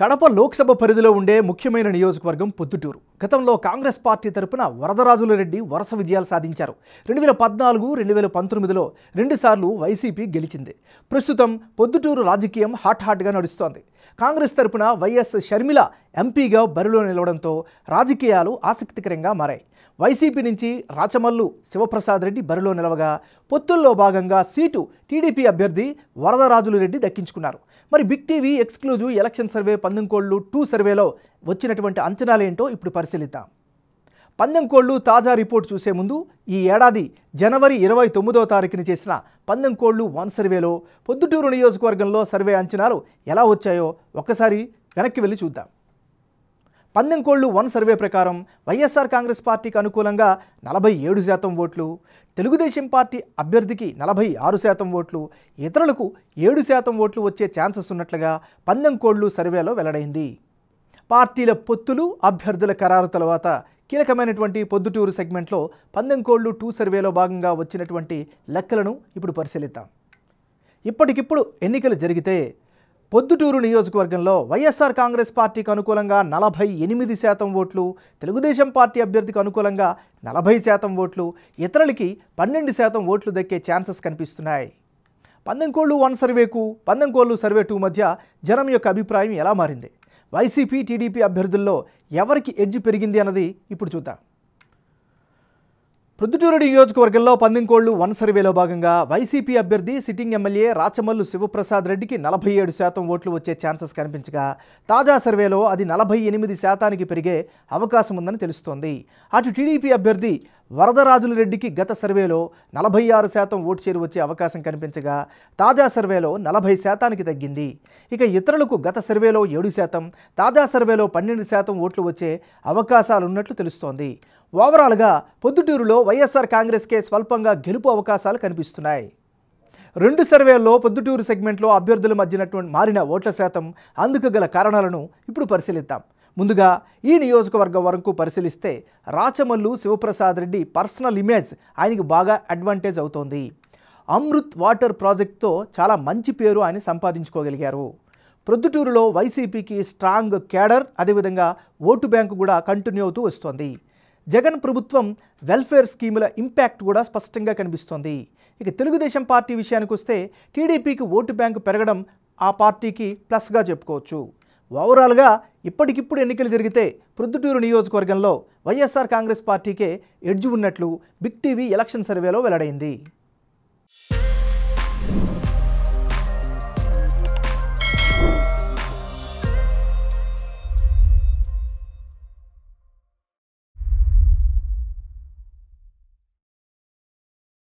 కడప లోక్సభ పరిధిలో ఉండే ముఖ్యమైన నియోజకవర్గం పొద్దుటూరు గతంలో కాంగ్రెస్ పార్టీ తరపున వరదరాజుల రెడ్డి వరుస విజయాలు సాధించారు రెండు వేల పద్నాలుగు రెండు వేల పంతొమ్మిదిలో రెండుసార్లు వైసీపీ గెలిచింది ప్రస్తుతం పొద్దుటూరు రాజకీయం హాట్ హాట్గా నడుస్తోంది కాంగ్రెస్ తరపున వైఎస్ షర్మిల ఎంపీగా బరిలో నిలవడంతో రాజకీయాలు ఆసక్తికరంగా మారాయి వైసీపీ నుంచి రాచమల్లు శివప్రసాద్ రెడ్డి బరిలో నిలవగా పొత్తుల్లో భాగంగా సీటు టీడీపీ అభ్యర్థి వరదరాజులు రెడ్డి దక్కించుకున్నారు మరి big TV exclusive election survey పందంకోళ్ళు టూ సర్వేలో వచ్చినటువంటి అంచనాలేంటో ఇప్పుడు పరిశీలిద్దాం పందెం కోళ్లు తాజా రిపోర్ట్ చూసే ముందు ఈ ఏడాది జనవరి ఇరవై తొమ్మిదో తారీఖున చేసిన పందెం కోళ్లు వన్ సర్వేలో పొద్దుటూరు నియోజకవర్గంలో సర్వే అంచనాలు ఎలా వచ్చాయో ఒక్కసారి వెనక్కి వెళ్ళి చూద్దాం పందెం కోళ్లు వన్ సర్వే ప్రకారం వైఎస్ఆర్ కాంగ్రెస్ పార్టీకి అనుకూలంగా నలభై ఏడు శాతం ఓట్లు తెలుగుదేశం పార్టీ అభ్యర్థికి నలభై ఆరు శాతం ఓట్లు ఇతరులకు ఏడు శాతం ఓట్లు వచ్చే ఛాన్సెస్ ఉన్నట్లుగా పందెం కోళ్లు సర్వేలో వెల్లడైంది పార్టీల పొత్తులు అభ్యర్థుల ఖరారు తర్వాత కీలకమైనటువంటి పొద్దుటూరు సెగ్మెంట్లో పందెంకోళ్ళు టూ సర్వేలో భాగంగా వచ్చినటువంటి లెక్కలను ఇప్పుడు పరిశీలిద్దాం ఇప్పటికిప్పుడు ఎన్నికలు జరిగితే పొద్దుటూరు నియోజకవర్గంలో వైఎస్ఆర్ కాంగ్రెస్ పార్టీకి అనుకూలంగా నలభై ఎనిమిది శాతం ఓట్లు తెలుగుదేశం పార్టీ అభ్యర్థికి అనుకూలంగా నలభై శాతం ఓట్లు ఇతరులకి పన్నెండు శాతం ఓట్లు దక్కే ఛాన్సెస్ కనిపిస్తున్నాయి పందెంకోళ్ళు వన్ సర్వేకు పందెంకోళ్ళు సర్వే టూ మధ్య జనం యొక్క అభిప్రాయం ఎలా మారింది వైసీపీ టీడీపీ అభ్యర్థుల్లో ఎవరికి ఎడ్జ్ పెరిగింది అన్నది ఇప్పుడు చూద్దాం ప్రొద్దుటూరు నియోజకవర్గంలో పందింకోళ్లు వన్ సర్వేలో భాగంగా వైసీపీ అభ్యర్థి సిట్టింగ్ ఎమ్మెల్యే రాచమల్లు శివప్రసాద్ రెడ్డికి నలభై ఏడు శాతం ఓట్లు వచ్చే ఛాన్సెస్ కనిపించగా తాజా సర్వేలో అది నలభై ఎనిమిది శాతానికి పెరిగే అవకాశం ఉందని తెలుస్తోంది అటు టీడీపీ అభ్యర్థి వరదరాజుల రెడ్డికి గత సర్వేలో నలభై ఆరు శాతం ఓటు చేరు వచ్చే అవకాశం కనిపించగా తాజా సర్వేలో నలభై శాతానికి తగ్గింది ఇక ఇతరులకు గత సర్వేలో ఏడు శాతం తాజా సర్వేలో పన్నెండు శాతం ఓట్లు వచ్చే అవకాశాలున్నట్లు తెలుస్తోంది ఓవరాల్గా పొద్దుటూరులో వైఎస్ఆర్ కాంగ్రెస్కే స్వల్పంగా గెలుపు అవకాశాలు కనిపిస్తున్నాయి రెండు సర్వేల్లో పొద్దుటూరు సెగ్మెంట్లో అభ్యర్థుల మధ్యనటువంటి మారిన ఓట్ల శాతం అందుకు గల కారణాలను ఇప్పుడు పరిశీలిద్దాం ముందుగా ఈ నియోజకవర్గం వరకు పరిశీలిస్తే రాచమల్లు శివప్రసాద్ రెడ్డి పర్సనల్ ఇమేజ్ ఆయనకి బాగా అడ్వాంటేజ్ అవుతోంది అమృత్ వాటర్ ప్రాజెక్ట్తో చాలా మంచి పేరు ఆయన సంపాదించుకోగలిగారు ప్రొద్దుటూరులో వైసీపీకి స్ట్రాంగ్ క్యాడర్ అదేవిధంగా ఓటు బ్యాంకు కూడా కంటిన్యూ అవుతూ వస్తోంది జగన్ ప్రభుత్వం వెల్ఫేర్ స్కీముల ఇంపాక్ట్ కూడా స్పష్టంగా కనిపిస్తోంది ఇక తెలుగుదేశం పార్టీ విషయానికి వస్తే టీడీపీకి ఓటు బ్యాంకు పెరగడం ఆ పార్టీకి ప్లస్గా చెప్పుకోవచ్చు ఓవరాల్గా ఇప్పటికిప్పుడు ఎన్నికలు జరిగితే ప్రొద్దుటూరు నియోజకవర్గంలో వైఎస్ఆర్ కాంగ్రెస్ పార్టీకే ఎడ్జ్ ఉన్నట్లు బిగ్ టీవీ ఎలక్షన్ సర్వేలో వెల్లడైంది